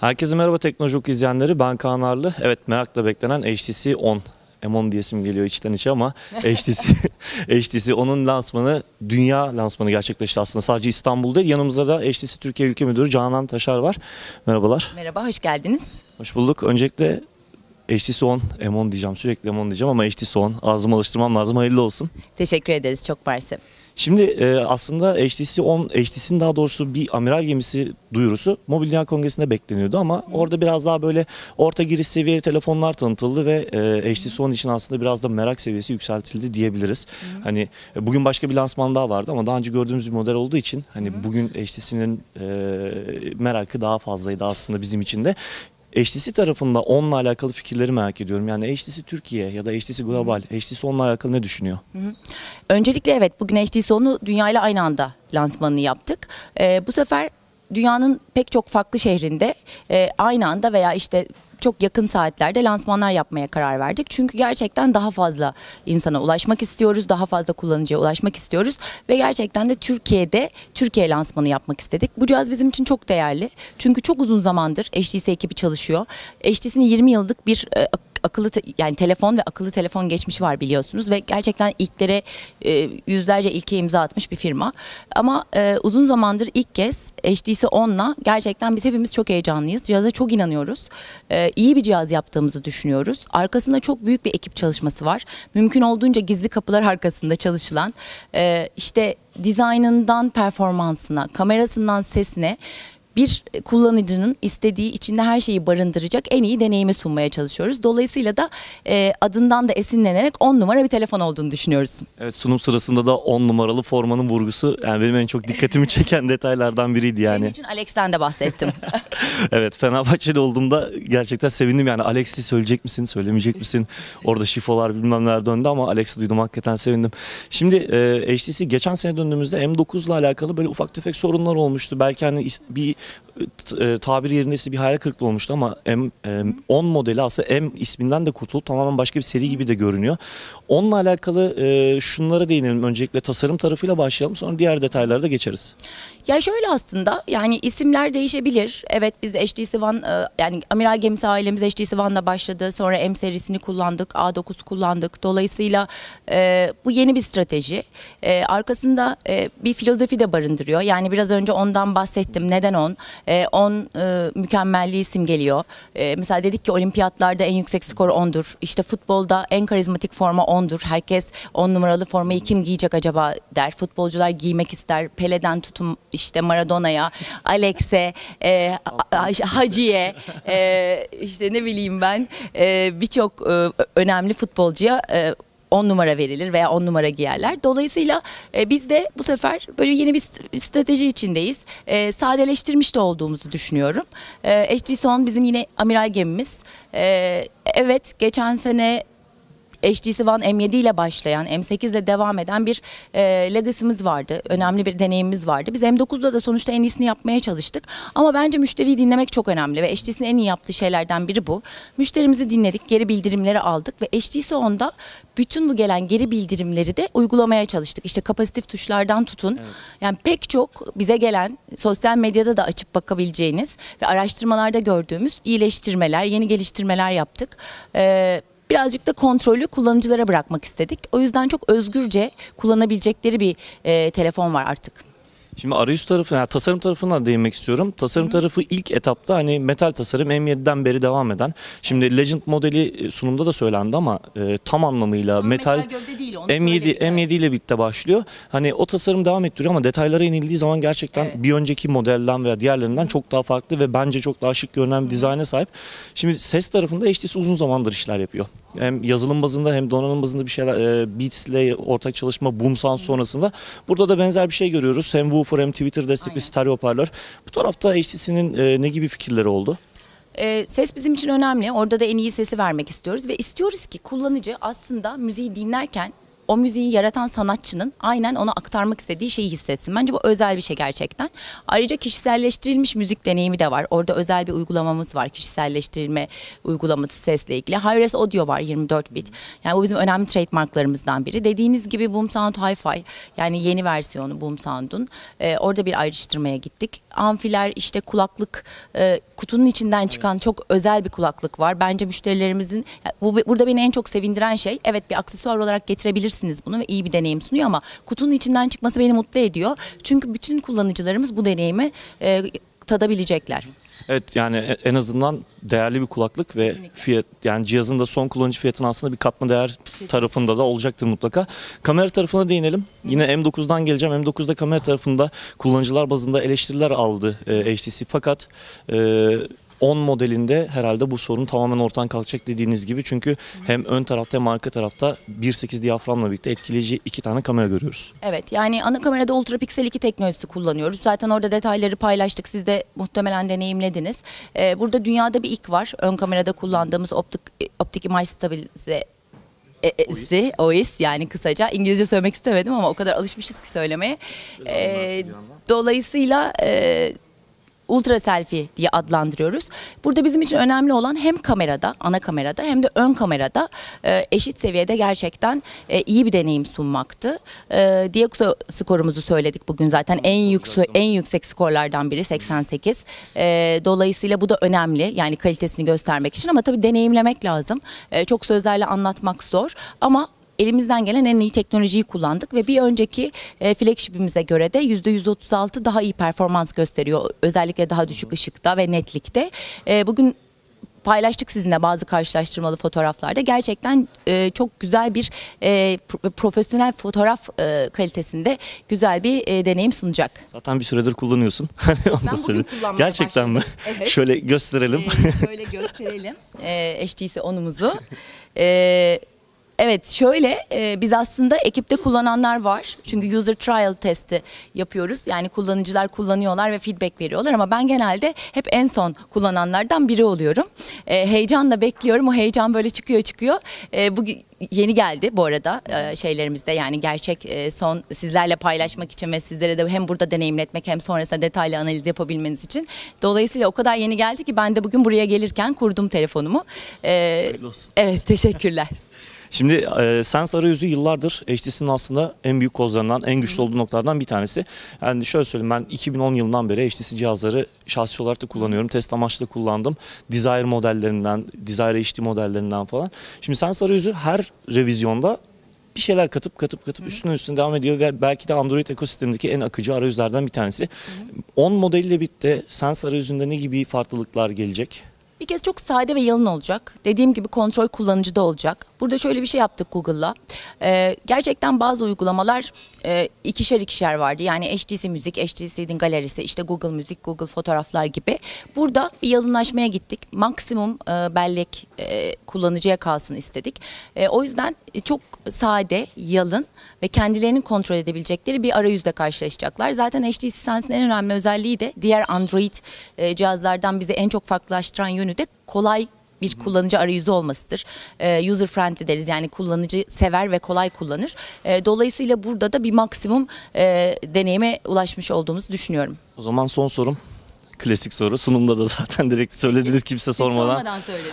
Herkese merhaba Teknoloji izleyenleri. Ben Kaan Arlı. Evet merakla beklenen HTC 10. M10 diyesim geliyor içten içe ama HTC, HTC 10'un lansmanı, dünya lansmanı gerçekleşti aslında. Sadece İstanbul'da. Yanımızda da HTC Türkiye Ülke Müdürü Canan Taşar var. Merhabalar. Merhaba, hoş geldiniz. Hoş bulduk. Öncelikle HTC 10, M10 diyeceğim. Sürekli M10 diyeceğim ama HTC 10. Ağzımı alıştırmam lazım. Hayırlı olsun. Teşekkür ederiz. Çok mersi. Şimdi e, aslında HTC 10, HTC'nin daha doğrusu bir amiral gemisi duyurusu Mobil Dünya Kongresi'nde bekleniyordu ama Hı. orada biraz daha böyle orta giriş seviyeli telefonlar tanıtıldı ve e, HTC 10 için aslında biraz da merak seviyesi yükseltildi diyebiliriz. Hı. Hani e, bugün başka bir lansman daha vardı ama daha önce gördüğümüz bir model olduğu için hani Hı. bugün HTC'nin e, merakı daha fazlaydı aslında bizim için de. HTC tarafında onunla alakalı fikirleri merak ediyorum. Yani HTC Türkiye ya da HTC Global, Hı. HTC onunla alakalı ne düşünüyor? Hı hı. Öncelikle evet bugün HTC onu dünyayla aynı anda lansmanını yaptık. Ee, bu sefer dünyanın pek çok farklı şehrinde e, aynı anda veya işte çok yakın saatlerde lansmanlar yapmaya karar verdik. Çünkü gerçekten daha fazla insana ulaşmak istiyoruz, daha fazla kullanıcıya ulaşmak istiyoruz ve gerçekten de Türkiye'de Türkiye lansmanı yapmak istedik. Bu cihaz bizim için çok değerli. Çünkü çok uzun zamandır HTC ekibi çalışıyor. HTC'nin 20 yıllık bir e, akıllı te, yani telefon ve akıllı telefon geçmişi var biliyorsunuz ve gerçekten ilklere e, yüzlerce ilke imza atmış bir firma. Ama e, uzun zamandır ilk kez HTC 10'la gerçekten biz hepimiz çok heyecanlıyız. Cihaza çok inanıyoruz. E, iyi bir cihaz yaptığımızı düşünüyoruz. Arkasında çok büyük bir ekip çalışması var. Mümkün olduğunca gizli kapılar arkasında çalışılan e, işte dizaynından performansına, kamerasından sesine bir kullanıcının istediği içinde her şeyi barındıracak en iyi deneyimi sunmaya çalışıyoruz. Dolayısıyla da e, adından da esinlenerek 10 numara bir telefon olduğunu düşünüyoruz. Evet sunum sırasında da 10 numaralı formanın vurgusu yani benim en çok dikkatimi çeken detaylardan biriydi yani. Senin için Alex'ten de bahsettim. evet Fenerbahçeli olduğumda gerçekten sevindim yani Alex'i söyleyecek misin söylemeyecek misin orada şifolar bilmem neler döndü ama Alex'i duydum hakikaten sevindim. Şimdi e, HTC geçen sene döndüğümüzde M9 ile alakalı böyle ufak tefek sorunlar olmuştu. Belki hani bir e, tabir yerindeyse bir hayal kırıklığı olmuştu ama M, 10 e, modeli aslında M isminden de kurtulup tamamen başka bir seri gibi de görünüyor. Onunla alakalı e, şunlara değinelim. Öncelikle tasarım tarafıyla başlayalım sonra diğer detaylara da geçeriz. Ya şöyle aslında yani isimler değişebilir. Evet biz HD Sivan yani Amiral Gemisi ailemiz HD Sivan'la başladı. Sonra M serisini kullandık. A9 kullandık. Dolayısıyla bu yeni bir strateji. arkasında bir filozofi de barındırıyor. Yani biraz önce ondan bahsettim. Neden 10? olsun. E, 10 e, mükemmelliği simgeliyor. E, mesela dedik ki olimpiyatlarda en yüksek skor 10'dur. İşte futbolda en karizmatik forma 10'dur. Herkes 10 numaralı formayı kim giyecek acaba der. Futbolcular giymek ister. Pele'den tutun işte Maradona'ya, Alex'e, e, Hacı'ye, e, işte ne bileyim ben e, birçok e, önemli futbolcuya e, 10 numara verilir veya 10 numara giyerler. Dolayısıyla e, biz de bu sefer böyle yeni bir strateji içindeyiz. E, sadeleştirmiş de olduğumuzu düşünüyorum. E, HD Son bizim yine amiral gemimiz. E, evet geçen sene HTC One M7 ile başlayan, M8 ile devam eden bir e, legacy'miz vardı. Önemli bir deneyimimiz vardı. Biz M9'da da sonuçta en iyisini yapmaya çalıştık. Ama bence müşteriyi dinlemek çok önemli ve HTC'nin en iyi yaptığı şeylerden biri bu. Müşterimizi dinledik, geri bildirimleri aldık ve HTC One'da bütün bu gelen geri bildirimleri de uygulamaya çalıştık. İşte kapasitif tuşlardan tutun. Evet. Yani pek çok bize gelen sosyal medyada da açıp bakabileceğiniz ve araştırmalarda gördüğümüz iyileştirmeler, yeni geliştirmeler yaptık. Ee, birazcık da kontrolü kullanıcılara bırakmak istedik. O yüzden çok özgürce kullanabilecekleri bir e, telefon var artık. Şimdi arayüz tarafı, yani tasarım tarafına değinmek istiyorum. Tasarım Hı. tarafı ilk etapta hani metal tasarım M7'den beri devam eden. Şimdi Legend modeli e, sunumda da söylendi ama e, tam anlamıyla tam metal, metal değil, M7 M7 ile birlikte başlıyor. Hani o tasarım devam ettiriyor ama detaylara inildiği zaman gerçekten evet. bir önceki modelden veya diğerlerinden Hı. çok daha farklı ve bence çok daha şık görünen bir dizayna sahip. Şimdi ses tarafında HTC uzun zamandır işler yapıyor. Hem yazılım bazında hem donanım bazında bir şeyler e, Beats ile ortak çalışma Boom Sound sonrasında. Burada da benzer bir şey görüyoruz. Hem Woofer Konfor hem Twitter destekli Aynen. stereoparlar. Bu tarafta HTC'nin e, ne gibi fikirleri oldu? E, ses bizim için önemli. Orada da en iyi sesi vermek istiyoruz ve istiyoruz ki kullanıcı aslında müziği dinlerken o müziği yaratan sanatçının aynen ona aktarmak istediği şeyi hissetsin. Bence bu özel bir şey gerçekten. Ayrıca kişiselleştirilmiş müzik deneyimi de var. Orada özel bir uygulamamız var. Kişiselleştirilme uygulaması sesle ilgili. Hi-Res Audio var 24 bit. Yani bu bizim önemli trademarklarımızdan biri. Dediğiniz gibi Boom Sound Hi-Fi yani yeni versiyonu Boom Sound'un. Ee, orada bir ayrıştırmaya gittik amfiler işte kulaklık e, kutunun içinden çıkan evet. çok özel bir kulaklık var. Bence müşterilerimizin bu burada beni en çok sevindiren şey evet bir aksesuar olarak getirebilirsiniz bunu ve iyi bir deneyim sunuyor ama kutunun içinden çıkması beni mutlu ediyor. Çünkü bütün kullanıcılarımız bu deneyimi e, tadabilecekler. Evet yani e, en azından değerli bir kulaklık ve Kesinlikle. fiyat yani cihazın da son kullanıcı fiyatının aslında bir katma değer Kesinlikle. tarafında da olacaktır mutlaka. Kamera tarafına değinelim. Hı. Yine M9'dan geleceğim. M9'da kamera tarafında kullanıcılar bazında eleştiriler aldı e, HTC fakat e, 10 modelinde herhalde bu sorun tamamen ortadan kalkacak dediğiniz gibi. Çünkü hem ön tarafta hem arka tarafta 1.8 diyaframla birlikte etkileyici iki tane kamera görüyoruz. Evet yani ana kamerada ultrapiksel 2 teknolojisi kullanıyoruz. Zaten orada detayları paylaştık. Siz de muhtemelen deneyimlediniz. Ee, burada dünyada bir ilk var. Ön kamerada kullandığımız optik, optik imaj stabilize e, e, OIS. OIS yani kısaca İngilizce söylemek istemedim ama o kadar alışmışız ki söylemeye. Ee, dolayısıyla e, ultra selfie diye adlandırıyoruz. Burada bizim için önemli olan hem kamerada, ana kamerada hem de ön kamerada e, eşit seviyede gerçekten e, iyi bir deneyim sunmaktı. E, diye skorumuzu söyledik bugün zaten. En yüksek en yüksek skorlardan biri 88. E, dolayısıyla bu da önemli. Yani kalitesini göstermek için ama tabii deneyimlemek lazım. E, çok sözlerle anlatmak zor ama elimizden gelen en iyi teknolojiyi kullandık ve bir önceki e, flagship'imize göre de %136 daha iyi performans gösteriyor. Özellikle daha düşük ışıkta ve netlikte. E, bugün paylaştık sizinle bazı karşılaştırmalı fotoğraflarda. Gerçekten e, çok güzel bir e, profesyonel fotoğraf e, kalitesinde güzel bir e, deneyim sunacak. Zaten bir süredir kullanıyorsun. Hani onu ben bugün Gerçekten başladım. mi? Evet. şöyle gösterelim. Ee, şöyle gösterelim. Ee, HTC onumuzu. Ee, Evet şöyle e, biz aslında ekipte kullananlar var. Çünkü user trial testi yapıyoruz. Yani kullanıcılar kullanıyorlar ve feedback veriyorlar ama ben genelde hep en son kullananlardan biri oluyorum. E, heyecanla bekliyorum. O heyecan böyle çıkıyor çıkıyor. E, bu yeni geldi bu arada e, şeylerimizde yani gerçek e, son sizlerle paylaşmak için ve sizlere de hem burada deneyimletmek hem sonrasında detaylı analiz yapabilmeniz için. Dolayısıyla o kadar yeni geldi ki ben de bugün buraya gelirken kurdum telefonumu. E, evet teşekkürler. Şimdi e, sens arayüzü yıllardır HTC'nin aslında en büyük kozlarından, en güçlü olduğu noktalardan bir tanesi. Yani şöyle söyleyeyim ben 2010 yılından beri HTC cihazları şahsi olarak da kullanıyorum. Test amaçlı da kullandım. Desire modellerinden, Desire HD modellerinden falan. Şimdi sens arayüzü her revizyonda bir şeyler katıp katıp katıp üstüne üstüne devam ediyor ve belki de Android ekosistemindeki en akıcı arayüzlerden bir tanesi. 10 modeliyle birlikte Sens arayüzünde ne gibi farklılıklar gelecek? Bir kez çok sade ve yalın olacak. Dediğim gibi kontrol kullanıcıda olacak. Burada şöyle bir şey yaptık Google'la. Ee, gerçekten bazı uygulamalar e, ikişer ikişer vardı. Yani HTC Müzik, HTC'nin galerisi, işte Google Müzik, Google Fotoğraflar gibi. Burada bir yalınlaşmaya gittik. Maksimum e, bellek e, kullanıcıya kalsın istedik. E, o yüzden e, çok sade, yalın ve kendilerinin kontrol edebilecekleri bir arayüzle karşılaşacaklar. Zaten HTC Sense'in en önemli özelliği de diğer Android e, cihazlardan bizi en çok farklılaştıran yönü yönü de kolay bir kullanıcı arayüzü olmasıdır. Ee, user friendly deriz yani kullanıcı sever ve kolay kullanır. Ee, dolayısıyla burada da bir maksimum e, deneyime ulaşmış olduğumuzu düşünüyorum. O zaman son sorum klasik soru. Sunumda da zaten direkt söylediniz kimse sormadan.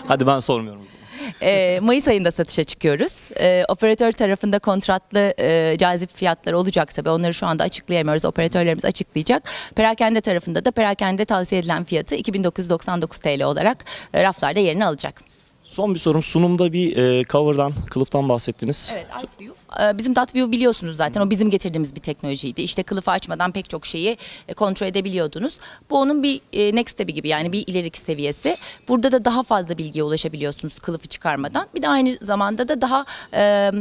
Hadi ben sormuyorum o zaman e, Mayıs ayında satışa çıkıyoruz. E, operatör tarafında kontratlı e, cazip fiyatlar olacak tabii. Onları şu anda açıklayamıyoruz. Operatörlerimiz açıklayacak. Perakende tarafında da perakende tavsiye edilen fiyatı 2999 TL olarak e, raflarda yerini alacak. Son bir sorum. Sunumda bir e, cover'dan, kılıftan bahsettiniz. Evet, IceView. Ee, bizim DatView biliyorsunuz zaten. O bizim getirdiğimiz bir teknolojiydi. İşte kılıfı açmadan pek çok şeyi e, kontrol edebiliyordunuz. Bu onun bir e, next step'i gibi yani bir ileriki seviyesi. Burada da daha fazla bilgiye ulaşabiliyorsunuz kılıfı çıkarmadan. Bir de aynı zamanda da daha e,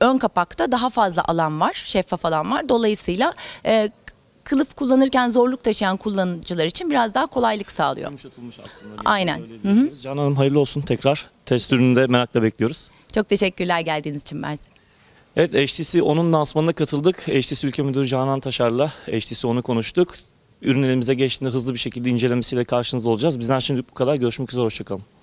ön kapakta daha fazla alan var, şeffaf alan var. Dolayısıyla e, kılıf kullanırken zorluk taşıyan kullanıcılar için biraz daha kolaylık sağlıyor. Yumuşatılmış aslında. Aynen. Hı -hı. Can Hanım hayırlı olsun tekrar. Test ürününü de merakla bekliyoruz. Çok teşekkürler geldiğiniz için Mersin. Evet HTC onun lansmanına katıldık. HTC Ülke Müdürü Canan Taşar'la HTC onu konuştuk. ürün elimize geçtiğinde hızlı bir şekilde incelemesiyle karşınızda olacağız. Bizden şimdi bu kadar. Görüşmek üzere. Hoşçakalın.